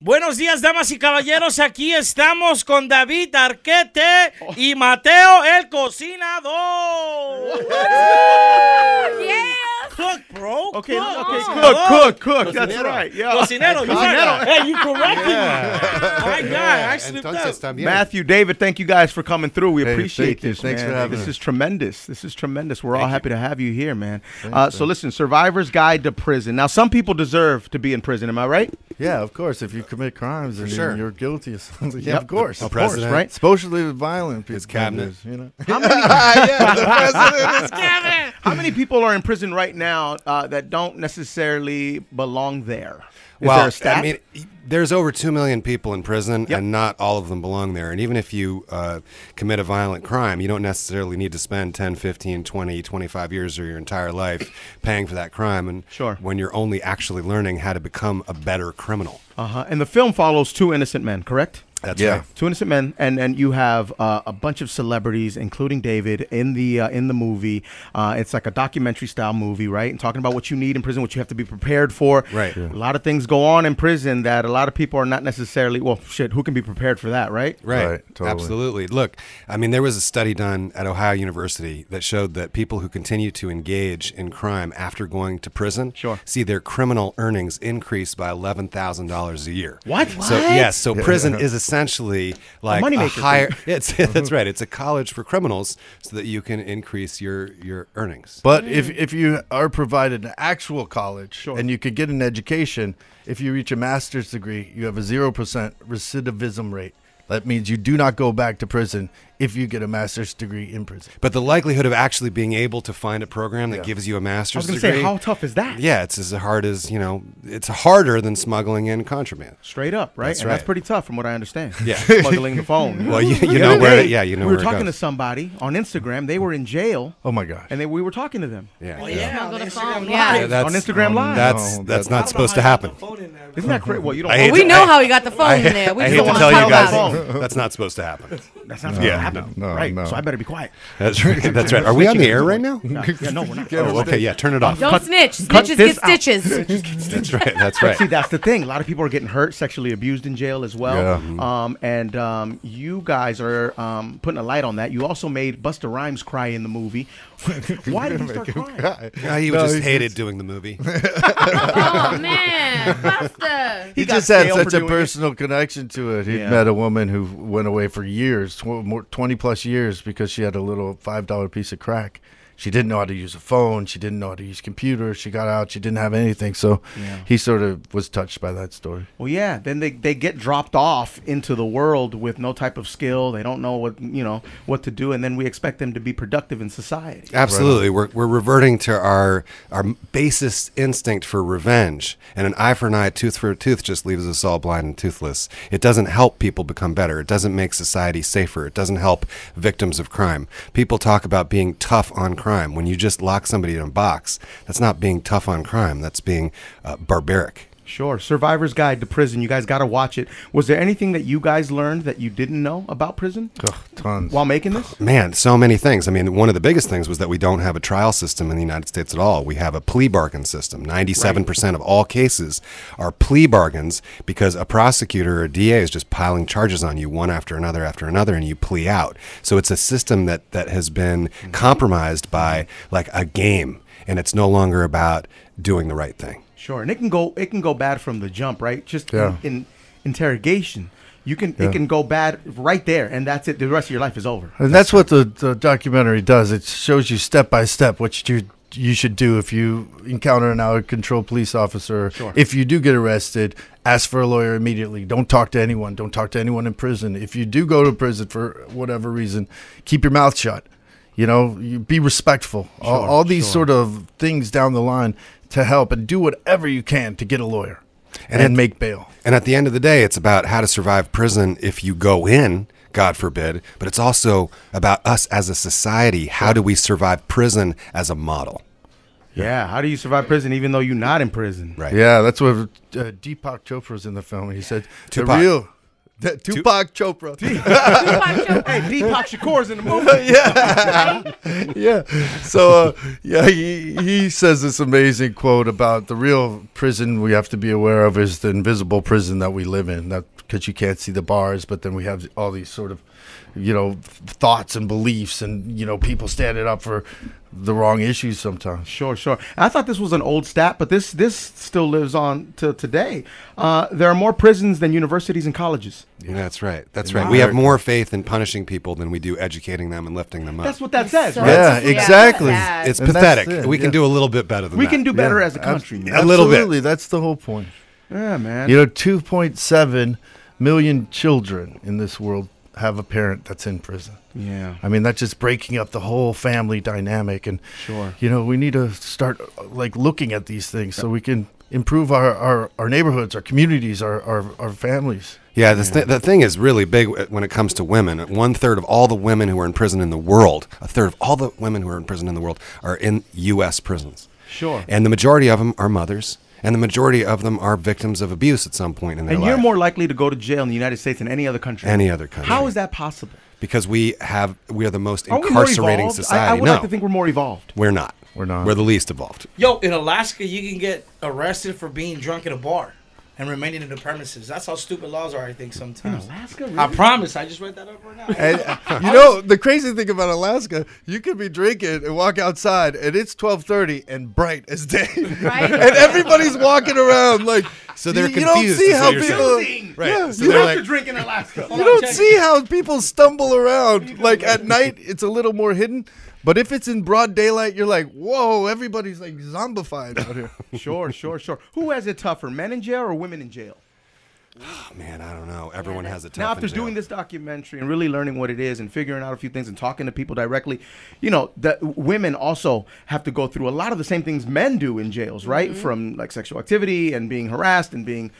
Buenos días, damas y caballeros. Aquí estamos con David Arquete y Mateo el cocinador. bro. Okay, cook, okay, cook, cook, cook. cook. That's right. Yeah. Cocinero, you right. Hey, you corrected me. My guy, I slipped Entonces, up. También. Matthew, David, thank you guys for coming through. We hey, appreciate this. Thanks man. for having This us. is tremendous. This is tremendous. We're thank all happy you. to have you here, man. Uh, so listen, Survivor's Guide to Prison. Now, some people deserve to be in prison. Am I right? Yeah, of course. If you commit crimes, and sure. you're guilty of something. Yeah, of course. Of course, right? Socially violent people. It's cabinet. You know? How many people are in prison right now uh, that don't necessarily belong there. Is well, there I mean, there's over two million people in prison, yep. and not all of them belong there. And even if you uh, commit a violent crime, you don't necessarily need to spend 10, 15, 20, 25 years or your entire life paying for that crime. And sure. when you're only actually learning how to become a better criminal. Uh huh. And the film follows two innocent men, correct? That's yeah. right. Two innocent men, and and you have uh, a bunch of celebrities, including David, in the uh, in the movie. Uh, it's like a documentary style movie, right? And talking about what you need in prison, what you have to be prepared for. Right. Yeah. A lot of things go on in prison that a lot of people are not necessarily. Well, shit, who can be prepared for that, right? Right. right totally. Absolutely. Look, I mean, there was a study done at Ohio University that showed that people who continue to engage in crime after going to prison, sure. see their criminal earnings increase by eleven thousand dollars a year. What? So yes, yeah, so prison is a essentially like a, a higher. Thing. It's mm-hmm. that's right. It's a college for criminals, so that you can increase your your earnings. But mm. if if you are provided an actual college sure. and you could get an education, if you reach a master's degree, you have a zero percent recidivism rate. That means you do not go back to prison if you get a master's degree in prison. But the likelihood of actually being able to find a program that yeah. gives you a master's degree. I was going to say, how tough is that? Yeah, it's as hard as, you know, it's harder than smuggling in contraband. Straight up, right? That's and right. that's pretty tough from what I understand. Yeah. smuggling the phone. well, you, you know where, yeah, you know We were talking to somebody on Instagram. They were in jail. Oh, my gosh. And they, we were talking to them. Yeah. Oh, yeah. yeah. On, Instagram yeah. Live. on Instagram um, Live. Oh, that's, that's not supposed to happen. Isn't that great? Well, you don't well, we to, know I, how he got the phone I, in there. We I hate to tell you guys, that's not supposed to happen. That's not supposed to happen happen. No, no, right. No. So I better be quiet. That's right. That's right. Are we on the air right now? No, yeah, no we're not. Oh, okay. Yeah, turn it off. Don't cut, snitch. Snitches get stitches. that's right. That's right. But see, that's the thing. A lot of people are getting hurt, sexually abused in jail as well. Yeah. Um, and um, you guys are um, putting a light on that. You also made Buster Rhymes cry in the movie. Why did he start crying? Cry. Yeah, he no, just he hated just... doing the movie. oh man, Buster! He, he just had such a personal it. connection to it. He yeah. met a woman who went away for years, 20 plus years because she had a little $5 piece of crack she didn't know how to use a phone. She didn't know how to use computers. She got out. She didn't have anything. So yeah. he sort of was touched by that story. Well, yeah. Then they, they get dropped off into the world with no type of skill. They don't know what you know what to do, and then we expect them to be productive in society. Absolutely, right. we're, we're reverting to our our basest instinct for revenge, and an eye for an eye, tooth for a tooth, just leaves us all blind and toothless. It doesn't help people become better. It doesn't make society safer. It doesn't help victims of crime. People talk about being tough on crime crime. When you just lock somebody in a box, that's not being tough on crime. That's being uh, barbaric. Sure. Survivor's Guide to Prison. You guys got to watch it. Was there anything that you guys learned that you didn't know about prison? Ugh, tons. While making this? Man, so many things. I mean, one of the biggest things was that we don't have a trial system in the United States at all. We have a plea bargain system. 97% right. of all cases are plea bargains because a prosecutor or a DA is just piling charges on you one after another after another and you plea out. So it's a system that, that has been mm-hmm. compromised by like a game and it's no longer about doing the right thing. Sure, and it can go it can go bad from the jump, right? Just yeah. in, in, interrogation, you can yeah. it can go bad right there, and that's it. The rest of your life is over. And that's, that's what the, the documentary does. It shows you step by step what you you should do if you encounter an out of control police officer. Sure. If you do get arrested, ask for a lawyer immediately. Don't talk to anyone. Don't talk to anyone in prison. If you do go to prison for whatever reason, keep your mouth shut you know you be respectful sure, all, all, these sure. sort of things down the line to help and do whatever you can to get a lawyer and, and at, make bail and at the end of the day it's about how to survive prison if you go in god forbid but it's also about us as a society how do we survive prison as a model yeah. How do you survive prison even though you're not in prison? Right. Yeah, that's what uh, Deepak Chopra's in the film. He said Tupac. the real D- Tupac Chopra. Tupac Chopra. Hey, Deepak Shakur's in the movie. yeah, yeah. So uh, yeah, he he says this amazing quote about the real prison we have to be aware of is the invisible prison that we live in. That because you can't see the bars, but then we have all these sort of, you know, thoughts and beliefs, and you know, people standing up for the wrong issues sometimes. Sure, sure. I thought this was an old stat, but this this still lives on to today. Uh, there are more prisons than universities and colleges. Yeah, that's right. That's right. We have more faith in punishing people than we do educating them and lifting them up. That's what that says. right? Yeah, yeah, exactly. It's and pathetic. It, we yeah. can do a little bit better than we that. We can do better as a country. Absolutely. A little bit. That's the whole point. Yeah, man. You know, two point seven million children in this world have a parent that's in prison. Yeah. I mean, that's just breaking up the whole family dynamic. And, sure. you know, we need to start uh, like looking at these things so we can improve our, our, our neighborhoods, our communities, our, our, our families. Yeah, the, th- the thing is really big when it comes to women. One third of all the women who are in prison in the world, a third of all the women who are in prison in the world are in U.S. prisons. Sure. And the majority of them are mothers and the majority of them are victims of abuse at some point in their and life. And you're more likely to go to jail in the United States than any other country. Any other country. How is that possible? Because we have we are the most are incarcerating society. I, I would no. like to think we're more evolved. We're not. We're not. We're the least evolved. Yo, in Alaska, you can get arrested for being drunk at a bar and remaining in the premises. That's how stupid laws are, I think, sometimes. In Alaska, really? I promise. I just read that up right now. And, uh, you know, the crazy thing about Alaska, you could be drinking and walk outside, and it's 1230 and bright as day. Right? and everybody's walking around like – so they're you, you confused. You don't see how people, right? Yeah, so you have like, to drink in Alaska. you don't see how people stumble around. Like at night, it's a little more hidden. But if it's in broad daylight, you're like, whoa, everybody's like zombified out here. sure, sure, sure. Who has it tougher, men in jail or women in jail? Oh, man, I don't know. Everyone yeah, has it. Now, after doing this documentary and really learning what it is and figuring out a few things and talking to people directly, you know, the women also have to go through a lot of the same things men do in jails, right? Mm-hmm. From like sexual activity and being harassed and being,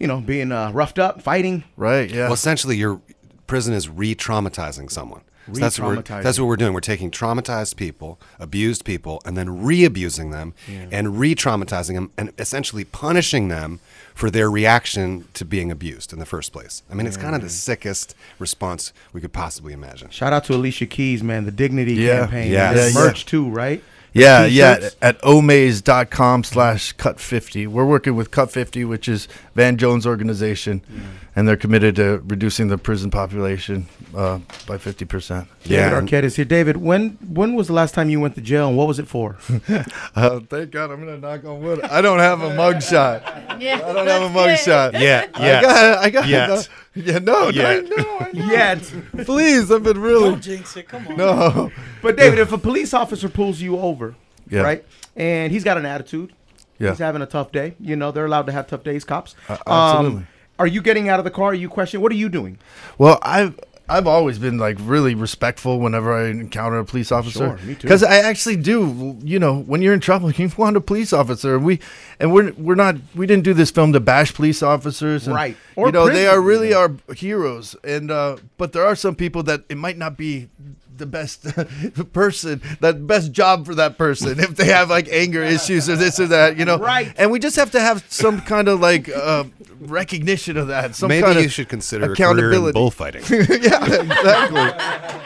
you know, being uh, roughed up, fighting. Right. Yeah. Well, essentially, your prison is re-traumatizing someone. So that's what, that's what we're doing. We're taking traumatized people, abused people, and then re-abusing them yeah. and re-traumatizing them, and essentially punishing them for their reaction to being abused in the first place. I mean, it's kind of the sickest response we could possibly imagine. Shout out to Alicia Keys, man. The Dignity yeah. campaign. Yeah, yeah, yeah. merch too, right? yeah yeah at omaze.com slash cut 50 we're working with cut 50 which is van jones organization yeah and they're committed to reducing the prison population uh, by 50%. Yeah. David Arquette is here. David, when when was the last time you went to jail and what was it for? uh, thank God I'm going to knock on wood. I don't have a mugshot. Yeah, I don't have a mugshot. Yeah, yeah. I got I got Yet. yeah, no, Yet. know. no, Yet. Please, I've been really. Don't jinx it. Come on. No. But, David, if a police officer pulls you over, yeah. right, and he's got an attitude, yeah. he's having a tough day, you know, they're allowed to have tough days, cops. Uh, absolutely. Um, are you getting out of the car? Are you questioning? What are you doing? Well, I've I've always been like really respectful whenever I encounter a police officer. Sure, me too. Because I actually do. You know, when you're in trouble, you want a police officer. And we and we're we're not we didn't do this film to bash police officers. And, right. Or you know, prison, they are really even. our heroes. And uh, but there are some people that it might not be the best person, the best job for that person if they have like anger issues or this or that, you know. Right. And we just have to have some kind of like uh, recognition of that. Some Maybe kind you of should consider accountability. bullfighting. yeah, exactly.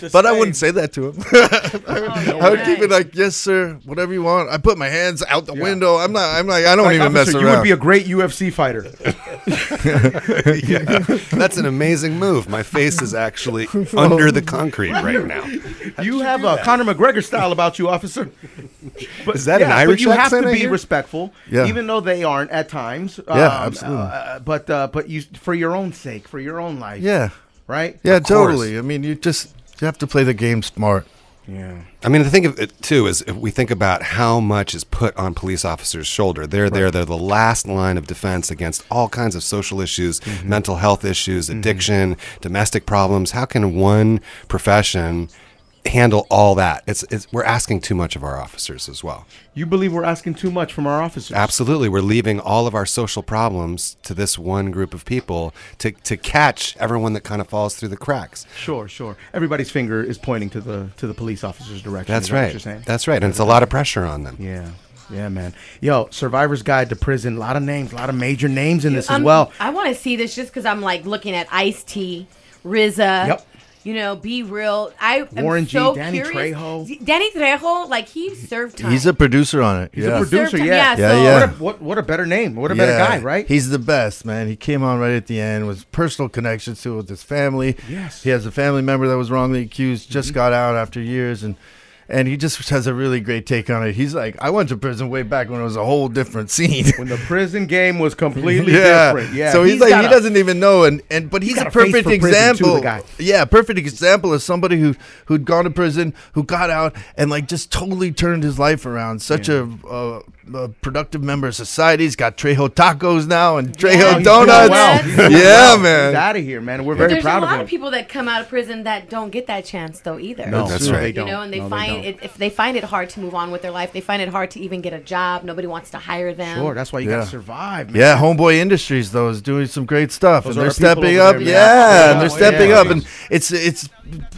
but Spain. I wouldn't say that to him. I, would, I would keep it like, yes, sir, whatever you want. I put my hands out the yeah. window. I'm not. I'm like, I don't like, even officer, mess around. You would be a great UFC fighter. yeah. That's an amazing move. My face is actually under the concrete right now. you have uh, a Conor McGregor style about you, officer. But, is that yeah, an Irish you accent? You have to be respectful, yeah. even though they aren't at times. Yeah, um, absolutely. Uh, uh, but uh, but you for your own sake, for your own life. Yeah. Right. Yeah, totally. I mean, you just you have to play the game smart. Yeah. I mean, the thing of it too is if we think about how much is put on police officers' shoulder. They're right. there. They're the last line of defense against all kinds of social issues, mm-hmm. mental health issues, mm-hmm. addiction, mm-hmm. domestic problems. How can one profession handle all that. It's, it's we're asking too much of our officers as well. You believe we're asking too much from our officers? Absolutely. We're leaving all of our social problems to this one group of people to to catch everyone that kind of falls through the cracks. Sure, sure. Everybody's finger is pointing to the to the police officer's direction. That's right. That's right. And it's a lot of pressure on them. Yeah. Yeah, man. Yo, Survivor's Guide to Prison. A lot of names, a lot of major names in this um, as well. I want to see this just because I'm like looking at Ice T, RZA. Yep you know, be real. I Warren am G, so Danny curious. Trejo. Danny Trejo, like he served time. He's a producer on it. He's yeah. a producer, yeah. Yeah, yeah. So. yeah. What, a, what, what, a better name. What a better guy, right? He's the best, man. He came on right at the end Was personal connections to with his family. Yes. He has a family member that was wrongly accused, just mm-hmm. got out after years and and he just has a really great take on it. He's like, I went to prison way back when it was a whole different scene. When the prison game was completely yeah. different. Yeah. So he's, he's like, he a, doesn't even know, and and but he's, he's a perfect a example. Too, yeah, perfect example of somebody who who'd gone to prison, who got out, and like just totally turned his life around. Such yeah. a, a a productive member of society. He's got Trejo tacos now and Trejo yeah, donuts. Well. yeah, well. man. He's out of here, man. We're very proud of him. There's a lot of people that come out of prison that don't get that chance though either. No, that's right. You know, and they no, find it, if they find it hard to move on with their life, they find it hard to even get a job. Nobody wants to hire them. Sure, that's why you yeah. gotta survive. Man. Yeah, Homeboy Industries though is doing some great stuff, Those and they're stepping up. There, yeah, and they're stepping up, and it's it's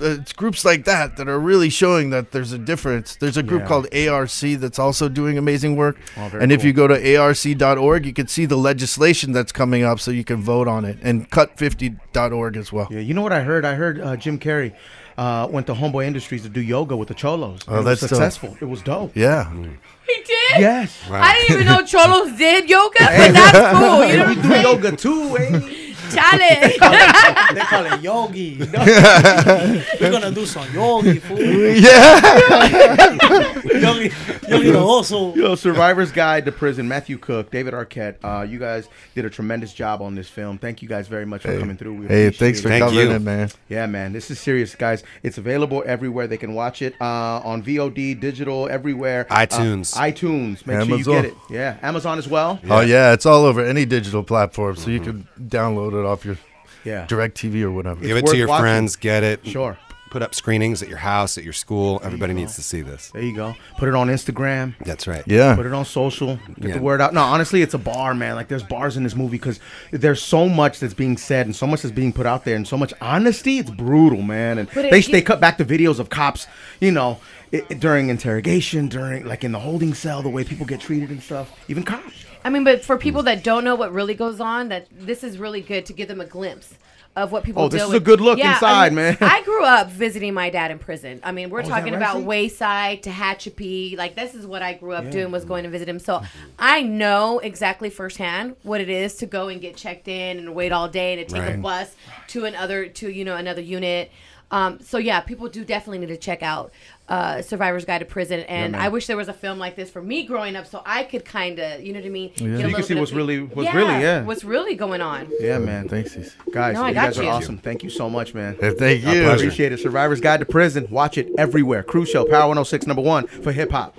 it's groups like that that are really showing that there's a difference. There's a group called ARC that's also doing amazing work, oh, and if you go to arc.org, you can see the legislation that's coming up, so you can vote on it, and cut50.org as well. Yeah, you know what I heard? I heard uh, Jim Carrey uh, went to Homeboy Industries to do yoga with the Cholos. Oh, it that's successful. Dope. It was dope. Yeah. He did. Yes. Wow. I didn't even know Cholos did yoga, but that's cool. You know we do yoga too. Eh? Challenge. They call it, yogi. We're gonna do some yogi food. Yeah. yogi, yogi also. Yo, Survivor's Guide to Prison. Matthew Cook, David Arquette. Uh, you guys did a tremendous job on this film. Thank you guys very much for coming through. We hey, thanks for coming in, man. Yeah, man. This is serious, guys. It's available everywhere. They can watch it uh, on VOD, digital, everywhere. iTunes. Uh, iTunes. Make Amazon. sure you get it. Yeah, Amazon as well. Yeah. Oh yeah, it's all over any digital platform, so mm-hmm. you can download it it off your yeah. direct TV or whatever. Give it's it to your watching. friends, get it. Sure. Put up screenings at your house, at your school. There Everybody you needs to see this. There you go. Put it on Instagram. That's right. Yeah. Put it on social. Get yeah. the word out. No, honestly, it's a bar, man. Like there's bars in this movie because there's so much that's being said and so much that's being put out there and so much honesty. It's brutal, man. And they they cut back the videos of cops, you know, it, during interrogation, during like in the holding cell, the way people get treated and stuff. Even cops. I mean, but for people that don't know what really goes on, that this is really good to give them a glimpse of what people. Oh, this is with. a good look yeah, inside, I mean, man. I grew up visiting my dad in prison. I mean, we're oh, talking right, about Wayside, Tehachapi. Like this is what I grew up yeah. doing was going to visit him. So I know exactly firsthand what it is to go and get checked in and wait all day to take right. a bus to another to you know another unit. Um, so yeah, people do definitely need to check out uh, Survivor's Guide to Prison. And yeah, I wish there was a film like this for me growing up, so I could kind of, you know what I mean? Yeah. So you can see what's really, what's yeah, really, yeah, what's really going on. Yeah, man. Thanks, guys. No, you guys you. are awesome. Thank you so much, man. thank you. I appreciate it. Survivor's Guide to Prison. Watch it everywhere. Crucial Power 106 number one for hip hop.